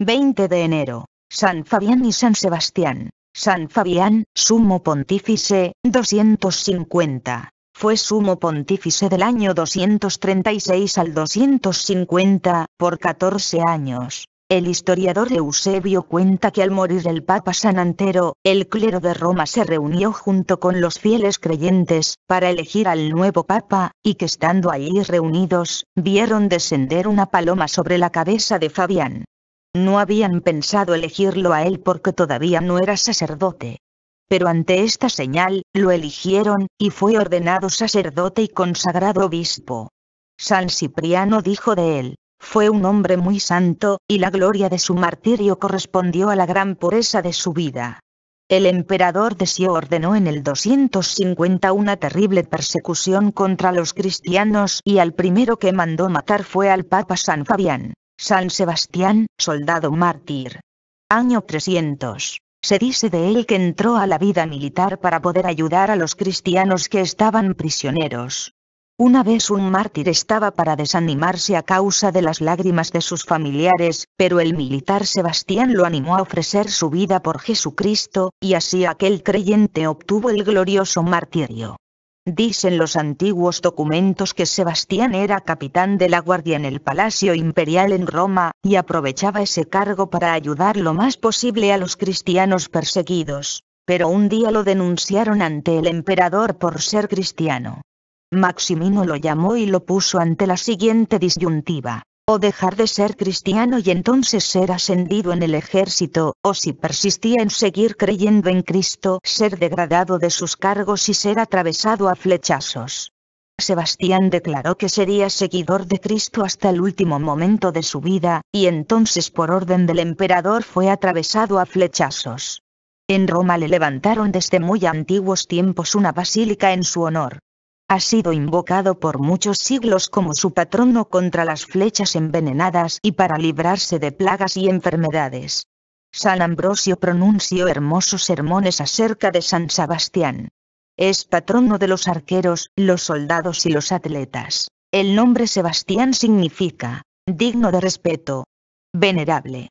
20 de enero. San Fabián y San Sebastián. San Fabián, sumo pontífice, 250. Fue sumo pontífice del año 236 al 250, por 14 años. El historiador Eusebio cuenta que al morir el Papa San Antero, el clero de Roma se reunió junto con los fieles creyentes, para elegir al nuevo Papa, y que estando allí reunidos, vieron descender una paloma sobre la cabeza de Fabián. No habían pensado elegirlo a él porque todavía no era sacerdote. Pero ante esta señal, lo eligieron, y fue ordenado sacerdote y consagrado obispo. San Cipriano dijo de él, fue un hombre muy santo, y la gloria de su martirio correspondió a la gran pureza de su vida. El emperador de Sio ordenó en el 250 una terrible persecución contra los cristianos y al primero que mandó matar fue al Papa San Fabián. San Sebastián, soldado mártir. Año 300. Se dice de él que entró a la vida militar para poder ayudar a los cristianos que estaban prisioneros. Una vez un mártir estaba para desanimarse a causa de las lágrimas de sus familiares, pero el militar Sebastián lo animó a ofrecer su vida por Jesucristo, y así aquel creyente obtuvo el glorioso martirio. Dicen los antiguos documentos que Sebastián era capitán de la guardia en el Palacio Imperial en Roma, y aprovechaba ese cargo para ayudar lo más posible a los cristianos perseguidos, pero un día lo denunciaron ante el emperador por ser cristiano. Maximino lo llamó y lo puso ante la siguiente disyuntiva o dejar de ser cristiano y entonces ser ascendido en el ejército, o si persistía en seguir creyendo en Cristo, ser degradado de sus cargos y ser atravesado a flechazos. Sebastián declaró que sería seguidor de Cristo hasta el último momento de su vida, y entonces por orden del emperador fue atravesado a flechazos. En Roma le levantaron desde muy antiguos tiempos una basílica en su honor ha sido invocado por muchos siglos como su patrono contra las flechas envenenadas y para librarse de plagas y enfermedades. San Ambrosio pronunció hermosos sermones acerca de San Sebastián. Es patrono de los arqueros, los soldados y los atletas. El nombre Sebastián significa, digno de respeto, venerable.